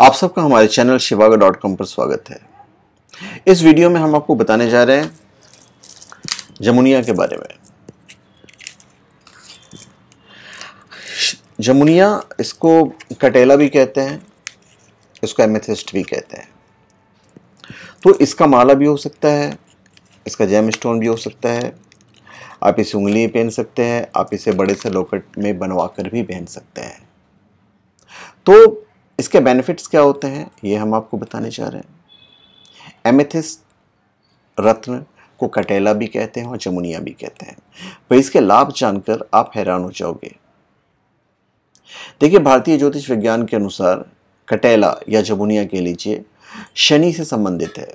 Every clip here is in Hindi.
आप सबका हमारे चैनल शिवागा डॉट कॉम पर स्वागत है इस वीडियो में हम आपको बताने जा रहे हैं जमुनिया के बारे में जमुनिया इसको कटेला भी कहते हैं इसको एमेथिस्ट भी कहते हैं तो इसका माला भी हो सकता है इसका जेम स्टोन भी हो सकता है आप इसे उंगली पहन सकते हैं आप इसे बड़े से लोकेट में बनवा कर भी पहन सकते हैं तो इसके बेनिफिट्स क्या होते हैं ये हम आपको बताने जा रहे हैं एमेथिस रत्न को कटेला भी कहते हैं और जमुनिया भी कहते हैं भाई तो इसके लाभ जानकर आप हैरान हो जाओगे देखिए भारतीय ज्योतिष विज्ञान के अनुसार कटेला या जमुनिया कह लीजिए शनि से संबंधित है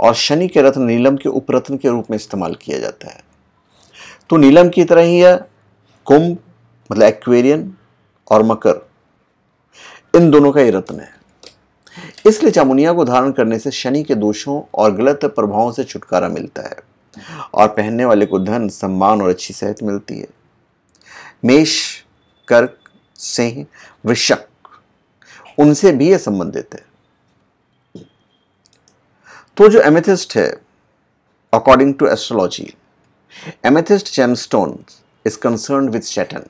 और शनि के रत्न नीलम के उपरत्न के रूप में इस्तेमाल किया जाता है तो नीलम की तरह ही यह कुंभ मतलब एक्वेरियन और मकर इन दोनों का ही रत्न है इसलिए चामुनिया को धारण करने से शनि के दोषों और गलत प्रभावों से छुटकारा मिलता है और पहनने वाले को धन सम्मान और अच्छी सेहत मिलती है मेष कर्क सिंह वृषक उनसे भी यह संबंधित है तो जो एमेथिस्ट है according to astrology amethyst gemstone is concern with Saturn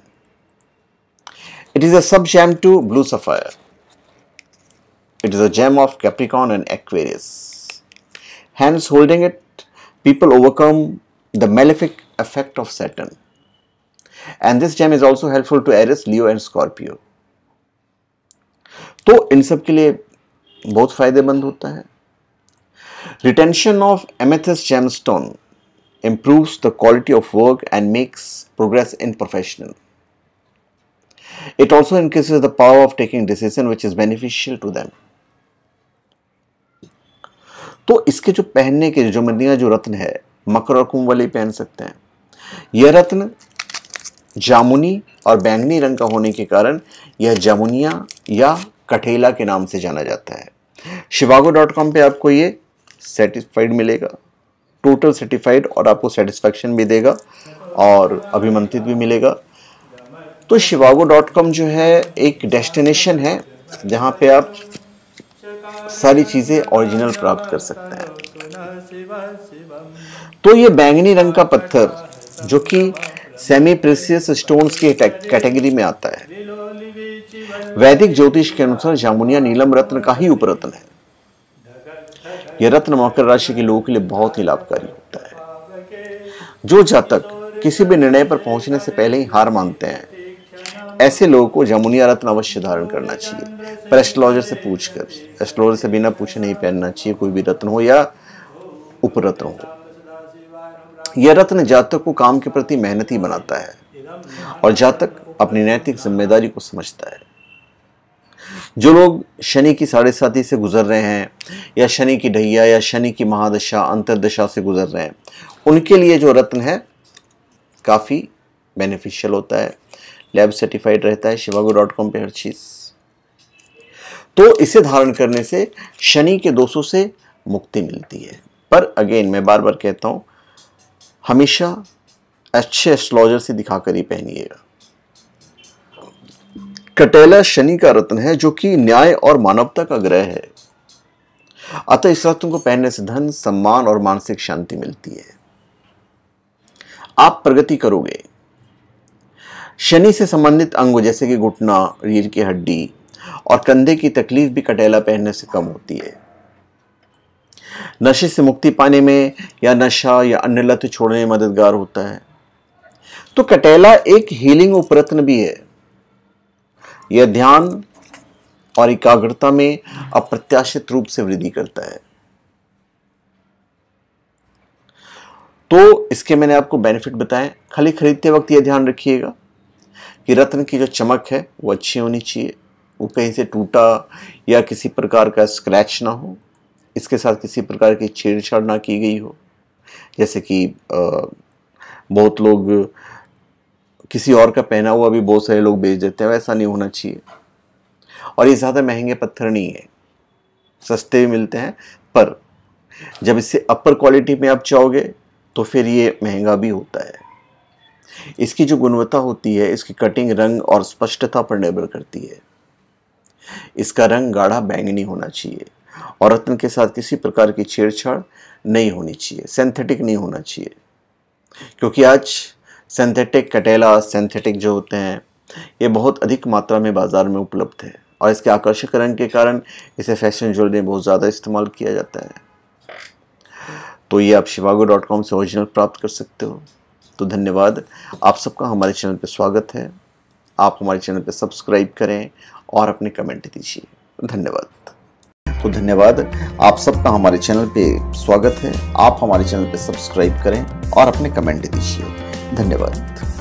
It is a sub gem to Blue Sapphire. It is a gem of Capricorn and Aquarius. Hence, holding it, people overcome the malefic effect of Saturn. And this gem is also helpful to Aries, Leo and Scorpio. So, in sub, के लिए बहुत फायदेमंद होता है Retention of amethyst gemstone improves the quality of work and makes progress in professional It also increases the power of taking decision which is beneficial to them. तो इसके जो पहनने के जो मंदिया जो रत्न है मकर और कुंभ वाले पहन सकते हैं यह रत्न जामुनी और बैंगनी रंग का होने के कारण यह जामुनिया या कठेला के नाम से जाना जाता है शिवागो डॉट कॉम पर आपको ये सेटिस्फाइड मिलेगा टोटल सर्टिफाइड और आपको सेटिस्फेक्शन भी देगा और अभिमंत्रित भी मिलेगा तो शिवागो डॉट कॉम जो है एक डेस्टिनेशन है जहाँ पे आप सारी चीज़ें ओरिजिनल प्राप्त कर सकते हैं तो ये बैंगनी रंग का पत्थर जो कि सेमी प्रेसियस स्टोन्स की कैटेगरी में आता है वैदिक ज्योतिष के अनुसार जामुनिया नीलम रत्न का ही उपरत्न है यह रत्न मकर राशि के लोगों के लिए बहुत ही लाभकारी होता है जो जातक किसी भी निर्णय पर पहुंचने से पहले ही हार मानते हैं ऐसे लोगों को जमुनिया रत्न तो अवश्य धारण करना चाहिए पर एस्ट्रोलॉजर से पूछ कर एस्ट्रोलॉजर से बिना पूछे नहीं पहनना चाहिए कोई भी रत्न हो या उपरत्न हो यह रत्न जातक को काम के प्रति मेहनती बनाता है और जातक अपनी नैतिक जिम्मेदारी को समझता है जो लोग शनि की साढ़े साथी से गुजर रहे हैं या शनि की ढैया या शनि की महादशा अंतरदशा से गुजर रहे हैं उनके लिए जो रत्न है काफ़ी बेनिफिशियल होता है लैब सर्टिफाइड रहता है शिवागो डॉट कॉम पर हर चीज़ तो इसे धारण करने से शनि के दोषों से मुक्ति मिलती है पर अगेन मैं बार बार कहता हूँ हमेशा अच्छे एस्ट्रोलॉजर से दिखाकर ही पहनिएगा कटेला शनि का रत्न है जो कि न्याय और मानवता का ग्रह है अतः इस रत्न को पहनने से धन सम्मान और मानसिक शांति मिलती है आप प्रगति करोगे शनि से संबंधित अंगों जैसे कि घुटना रीढ़ की हड्डी और कंधे की तकलीफ भी कटेला पहनने से कम होती है नशे से मुक्ति पाने में या नशा या अन्य लत छोड़ने में मददगार होता है तो कटेला एक हीलिंग उपरत्न भी है यह ध्यान और एकाग्रता में अप्रत्याशित रूप से वृद्धि करता है तो इसके मैंने आपको बेनिफिट बताए खाली खरीदते वक्त यह ध्यान रखिएगा कि रत्न की जो चमक है वो अच्छी होनी चाहिए वो कहीं से टूटा या किसी प्रकार का स्क्रैच ना हो इसके साथ किसी प्रकार की छेड़छाड़ ना की गई हो जैसे कि बहुत लोग किसी और का पहना हुआ भी बहुत सारे लोग बेच देते हैं वैसा नहीं होना चाहिए और ये ज़्यादा महंगे पत्थर नहीं है सस्ते भी मिलते हैं पर जब इससे अपर क्वालिटी में आप चाहोगे तो फिर ये महंगा भी होता है इसकी जो गुणवत्ता होती है इसकी कटिंग रंग और स्पष्टता पर निर्भर करती है इसका रंग गाढ़ा बैंगनी होना चाहिए और रत्न के साथ किसी प्रकार की छेड़छाड़ नहीं होनी चाहिए सिंथेटिक नहीं होना चाहिए क्योंकि आज सिंथेटिक कटेला सिंथेटिक जो होते हैं ये बहुत अधिक मात्रा में बाज़ार में उपलब्ध है और इसके आकर्षक रंग के कारण इसे फैशन ज्वेलरी में बहुत ज़्यादा इस्तेमाल किया जाता है तो ये आप शिवागो डॉट कॉम से ओरिजिनल प्राप्त कर सकते हो तो धन्यवाद आप सबका हमारे चैनल पर स्वागत है आप हमारे चैनल पर सब्सक्राइब करें और अपने कमेंट दीजिए धन्यवाद तो धन्यवाद आप सबका हमारे चैनल पे स्वागत है आप हमारे चैनल पे सब्सक्राइब करें और अपने कमेंट दीजिए धन्यवाद